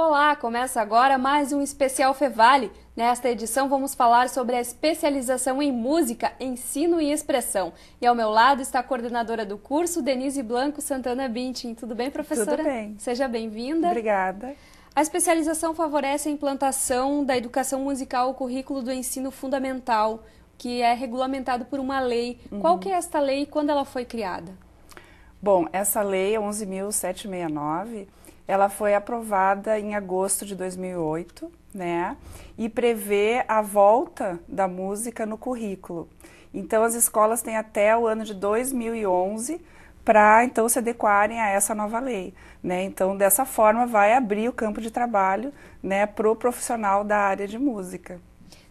Olá, começa agora mais um especial Fevale. Nesta edição vamos falar sobre a especialização em música, ensino e expressão. E ao meu lado está a coordenadora do curso, Denise Blanco Santana Bintin. Tudo bem, professora? Tudo bem. Seja bem-vinda. Obrigada. A especialização favorece a implantação da educação musical ao currículo do ensino fundamental, que é regulamentado por uma lei. Uhum. Qual que é esta lei e quando ela foi criada? Bom, essa lei é 11.769 ela foi aprovada em agosto de 2008, né? E prevê a volta da música no currículo. Então as escolas têm até o ano de 2011 para então se adequarem a essa nova lei, né? Então dessa forma vai abrir o campo de trabalho, né, para o profissional da área de música.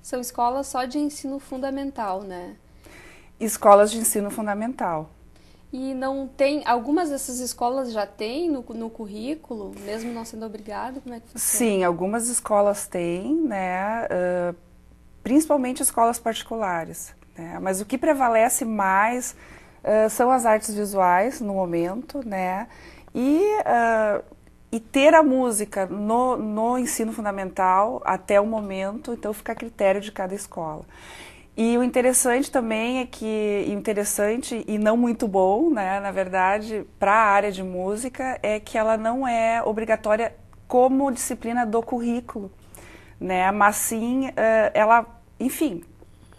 São escolas só de ensino fundamental, né? Escolas de ensino fundamental e não tem. Algumas dessas escolas já têm no, no currículo, mesmo não sendo obrigado? Como é que funciona? Sim, algumas escolas têm, né? Uh, principalmente escolas particulares. Né? Mas o que prevalece mais uh, são as artes visuais no momento, né? E, uh, e ter a música no, no ensino fundamental até o momento, então fica a critério de cada escola. E o interessante também é que interessante e não muito bom, né, na verdade, para a área de música é que ela não é obrigatória como disciplina do currículo, né? Mas sim, eh, ela, enfim,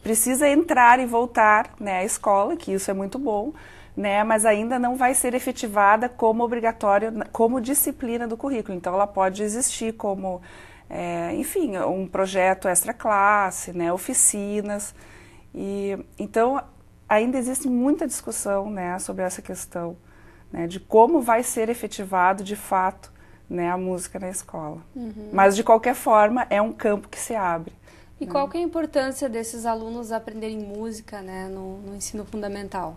precisa entrar e voltar, né, à escola, que isso é muito bom, né? Mas ainda não vai ser efetivada como obrigatório, como disciplina do currículo. Então, ela pode existir como é, enfim, um projeto extra classe, né, oficinas. E, então, ainda existe muita discussão né, sobre essa questão né, de como vai ser efetivado de fato né, a música na escola. Uhum. Mas, de qualquer forma, é um campo que se abre. E né? qual é a importância desses alunos aprenderem música né, no, no ensino fundamental?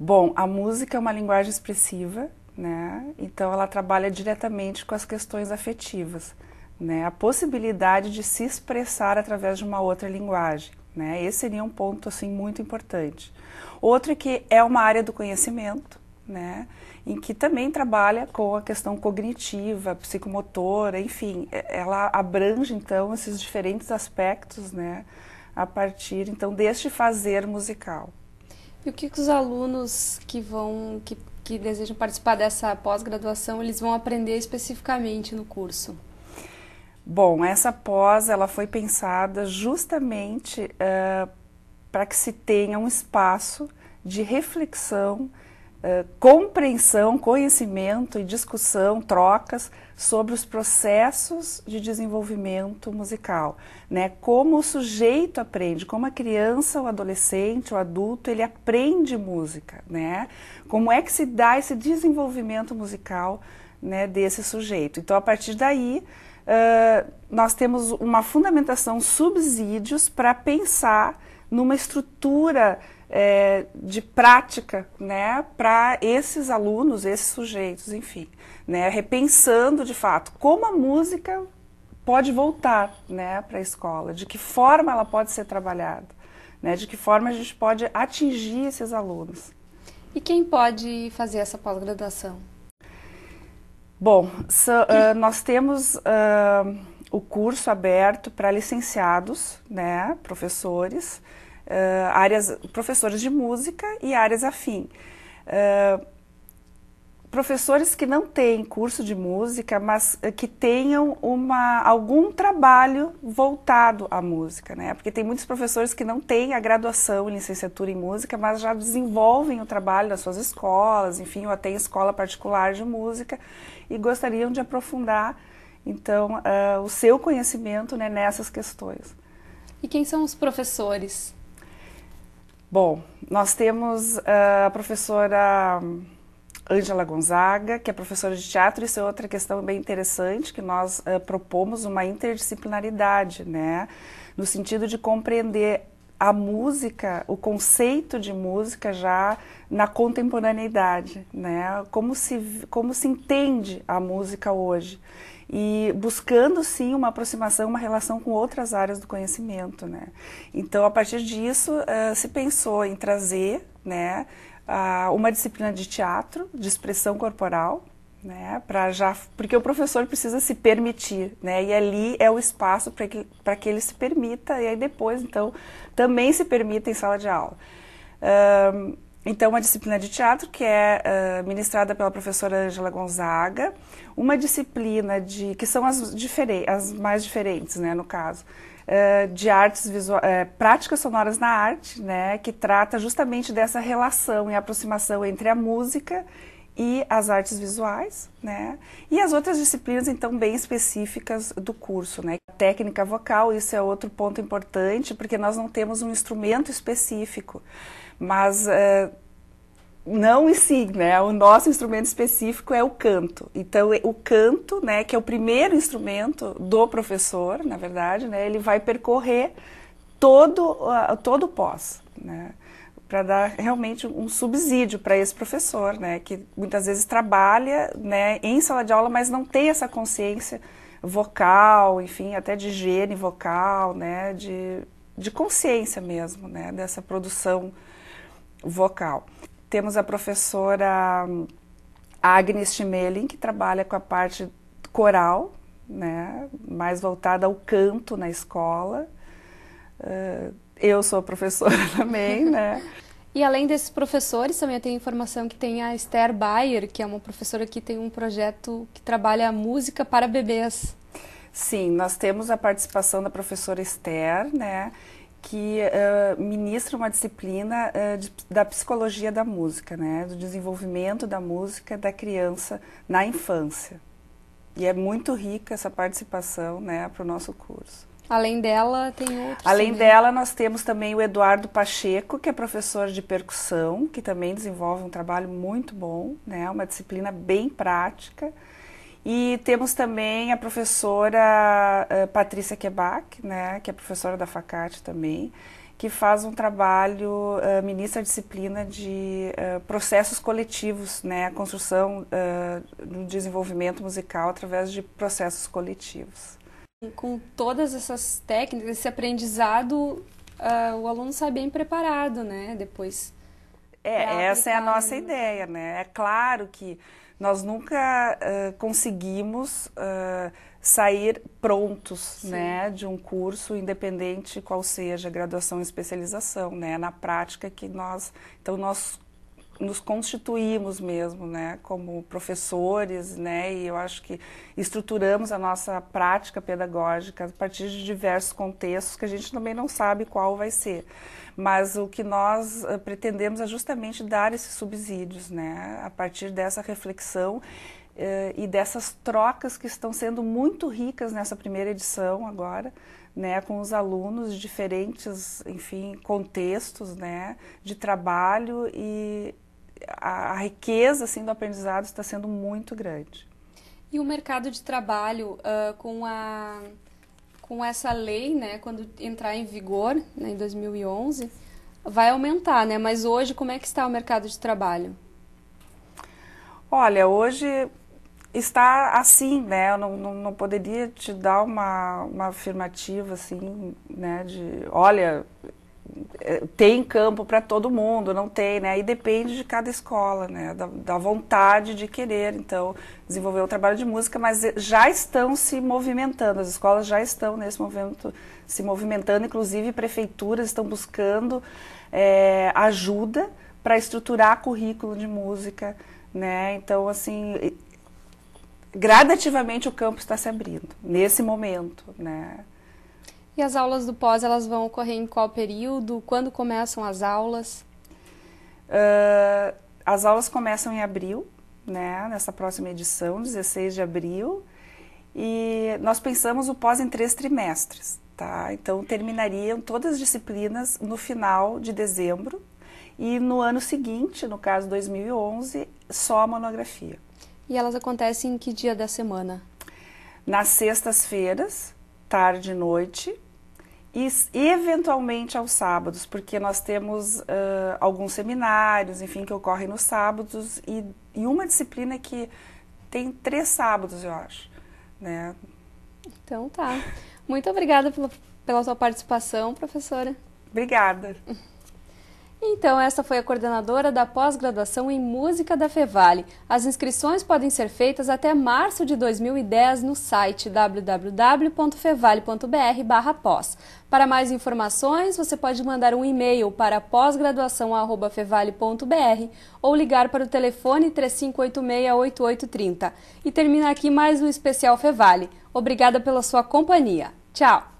Bom, a música é uma linguagem expressiva né? Então ela trabalha diretamente com as questões afetivas, né? A possibilidade de se expressar através de uma outra linguagem, né? Esse seria um ponto assim muito importante. Outro é que é uma área do conhecimento, né? Em que também trabalha com a questão cognitiva, psicomotora, enfim, ela abrange então esses diferentes aspectos, né? A partir então deste fazer musical. E o que, que os alunos que vão que que desejam participar dessa pós-graduação, eles vão aprender especificamente no curso? Bom, essa pós ela foi pensada justamente uh, para que se tenha um espaço de reflexão, uh, compreensão, conhecimento e discussão, trocas sobre os processos de desenvolvimento musical, né? Como o sujeito aprende, como a criança, o adolescente, o adulto, ele aprende música, né? Como é que se dá esse desenvolvimento musical, né, desse sujeito? Então, a partir daí, uh, nós temos uma fundamentação subsídios para pensar numa estrutura é, de prática né, para esses alunos, esses sujeitos, enfim, né, repensando de fato como a música pode voltar né, para a escola, de que forma ela pode ser trabalhada, né, de que forma a gente pode atingir esses alunos. E quem pode fazer essa pós-graduação? Bom, so, uh, ah, nós temos uh, o curso aberto para licenciados, né, professores, uh, áreas, professores de música e áreas afim. Uh, professores que não têm curso de música, mas que tenham uma, algum trabalho voltado à música, né? Porque tem muitos professores que não têm a graduação em licenciatura em música, mas já desenvolvem o trabalho nas suas escolas, enfim, ou até em escola particular de música e gostariam de aprofundar, então, uh, o seu conhecimento né, nessas questões. E quem são os professores Bom, nós temos ah, a professora Ângela Gonzaga, que é professora de teatro, isso é outra questão bem interessante, que nós ah, propomos uma interdisciplinaridade, né? No sentido de compreender a música, o conceito de música já na contemporaneidade, né? Como se, como se entende a música hoje e buscando sim uma aproximação, uma relação com outras áreas do conhecimento, né? Então, a partir disso, uh, se pensou em trazer, né, uh, uma disciplina de teatro, de expressão corporal, né, para já, porque o professor precisa se permitir, né? E ali é o espaço para que para que ele se permita e aí depois, então, também se permita em sala de aula. Então, uma disciplina de teatro que é uh, ministrada pela professora Angela Gonzaga, uma disciplina de que são as, as mais diferentes, né, no caso, uh, de artes visuais, uh, práticas sonoras na arte, né, que trata justamente dessa relação e aproximação entre a música e as artes visuais, né? E as outras disciplinas então bem específicas do curso, né? Técnica vocal, isso é outro ponto importante, porque nós não temos um instrumento específico. Mas eh, não e sim, né? O nosso instrumento específico é o canto. Então, é, o canto, né, que é o primeiro instrumento do professor, na verdade, né, ele vai percorrer todo, todo o pós, né? para dar realmente um subsídio para esse professor, né, que muitas vezes trabalha, né, em sala de aula, mas não tem essa consciência vocal, enfim, até de higiene vocal, né, de, de consciência mesmo, né, dessa produção vocal. Temos a professora Agnes Schmeling, que trabalha com a parte coral, né, mais voltada ao canto na escola. Ah, eu sou professora também, né? E além desses professores, também tem informação que tem a Esther Bayer, que é uma professora que tem um projeto que trabalha música para bebês. Sim, nós temos a participação da professora Esther, né? que uh, ministra uma disciplina uh, de, da psicologia da música, né? do desenvolvimento da música da criança na infância. E é muito rica essa participação né, para o nosso curso. Além dela, tem outros. Além também. dela, nós temos também o Eduardo Pacheco, que é professor de percussão, que também desenvolve um trabalho muito bom, né? uma disciplina bem prática. E temos também a professora uh, Patrícia Quebac, né, que é professora da Facate também, que faz um trabalho, uh, ministra a disciplina de uh, processos coletivos, né, a construção uh, do desenvolvimento musical através de processos coletivos. Com todas essas técnicas, esse aprendizado, uh, o aluno sai bem preparado, né, depois é, essa é a nossa ideia, né? É claro que nós nunca uh, conseguimos uh, sair prontos, Sim. né, de um curso, independente qual seja, graduação, especialização, né? Na prática que nós, então nós nos constituímos mesmo, né, como professores, né, e eu acho que estruturamos a nossa prática pedagógica a partir de diversos contextos que a gente também não sabe qual vai ser. Mas o que nós eh, pretendemos é justamente dar esses subsídios, né, a partir dessa reflexão eh, e dessas trocas que estão sendo muito ricas nessa primeira edição agora, né, com os alunos de diferentes, enfim, contextos, né, de trabalho e a, riqueza assim, do aprendizado está sendo muito grande. E o mercado de trabalho uh, com a com essa lei, né, quando entrar em vigor, né, em 2011, vai aumentar, né? Mas hoje como é que está o mercado de trabalho? Olha, hoje está assim, né? Eu não, não, não, poderia te dar uma, uma afirmativa assim, né? De olha, eh, tem campo para todo mundo, não tem, né? E depende de cada escola, né? Da, da, vontade de querer, então, desenvolver o trabalho de música, mas eh, já estão se movimentando, as escolas já estão nesse movimento, se movimentando, inclusive prefeituras estão buscando é, ajuda para estruturar currículo de música, né? Então, assim, gradativamente o campo está se abrindo, nesse momento, né? E as aulas do pós, elas vão ocorrer em qual período? Quando começam as aulas? Uh, as aulas começam em abril, né? Nessa próxima edição, 16 de abril. E nós pensamos o pós em três trimestres, tá? Então terminariam todas as disciplinas no final de dezembro e no ano seguinte, no caso 2011, só a monografia. E elas acontecem em que dia da semana? Nas sextas-feiras, tarde e noite, e eventualmente aos sábados, porque nós temos uh, alguns seminários, enfim, que ocorrem nos sábados e, e, uma disciplina que tem três sábados, eu acho, né? Então tá. Muito obrigada pela, pela sua participação, professora. Obrigada. Então, essa foi a coordenadora da pós-graduação em Música da Fevale. As inscrições podem ser feitas até março de 2010 no site www.fevale.br/pós. Para mais informações, você pode mandar um e-mail para pós-graduação@fevale.br ou ligar para o telefone 3586-8830. E termina aqui mais um especial Fevale. Obrigada pela sua companhia. Tchau!